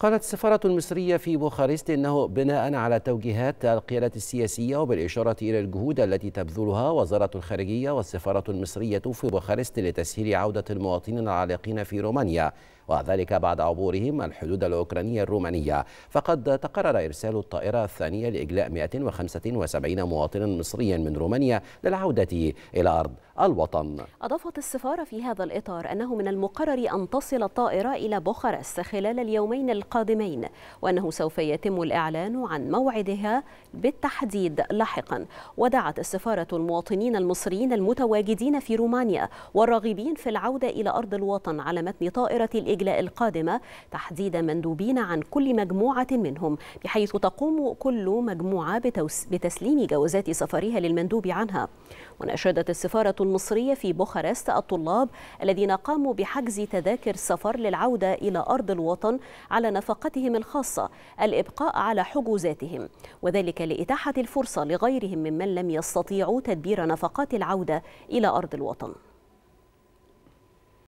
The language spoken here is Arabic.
قالت السفارة المصرية في بوخارست أنه بناء على توجيهات القيادة السياسية وبالإشارة إلى الجهود التي تبذلها وزارة الخارجية والسفارة المصرية في بوخارست لتسهيل عودة المواطنين العالقين في رومانيا وذلك بعد عبورهم الحدود الأوكرانية الرومانية فقد تقرر إرسال الطائرة الثانية لإجلاء 175 مواطنا مصريا من رومانيا للعودة إلى أرض الوطن أضافت السفارة في هذا الإطار أنه من المقرر أن تصل الطائرة إلى بوخارست خلال اليومين القادمين وأنه سوف يتم الإعلان عن موعدها بالتحديد لاحقا ودعت السفارة المواطنين المصريين المتواجدين في رومانيا والراغبين في العودة إلى أرض الوطن على متن طائرة الإجلاء القادمة تحديد مندوبين عن كل مجموعة منهم بحيث تقوم كل مجموعة بتسليم جوازات سفرها للمندوب عنها وناشدت السفارة المصرية في بوخارست الطلاب الذين قاموا بحجز تذاكر سفر للعودة إلى أرض الوطن على نفقتهم الخاصة الإبقاء على حجوزاتهم وذلك لإتاحة الفرصة لغيرهم ممن لم يستطيعوا تدبير نفقات العودة إلى أرض الوطن